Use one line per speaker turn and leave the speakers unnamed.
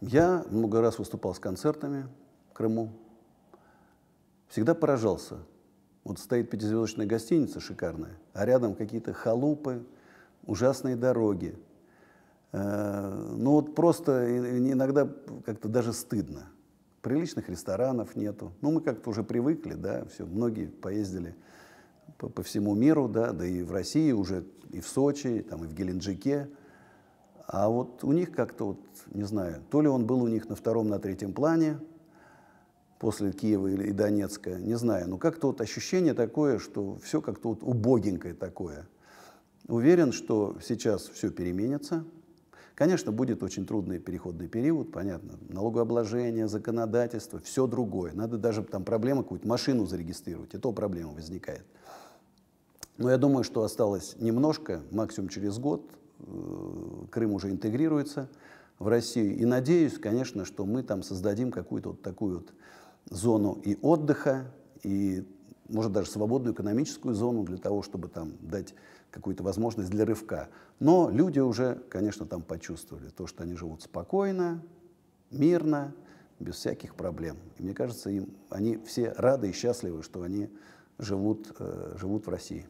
Я много раз выступал с концертами в Крыму. Всегда поражался. Вот стоит пятизвездочная гостиница шикарная, а рядом какие-то халупы, ужасные дороги. Э, ну вот просто иногда как-то даже стыдно. Приличных ресторанов нету. Ну мы как-то уже привыкли, да, все, многие поездили по, по всему миру, да, да и в России уже, и в Сочи, там, и в Геленджике – а вот у них как-то, вот, не знаю, то ли он был у них на втором, на третьем плане, после Киева и Донецка, не знаю, но как-то вот ощущение такое, что все как-то вот убогенькое такое. Уверен, что сейчас все переменится. Конечно, будет очень трудный переходный период, понятно, налогообложение, законодательство, все другое. Надо даже там проблема какую-то машину зарегистрировать, и то проблема возникает. Но я думаю, что осталось немножко, максимум через год, Крым уже интегрируется в Россию. И надеюсь, конечно, что мы там создадим какую-то вот такую вот зону и отдыха, и, может, даже свободную экономическую зону для того, чтобы там дать какую-то возможность для рывка. Но люди уже, конечно, там почувствовали то, что они живут спокойно, мирно, без всяких проблем. И мне кажется, им, они все рады и счастливы, что они живут, э, живут в России.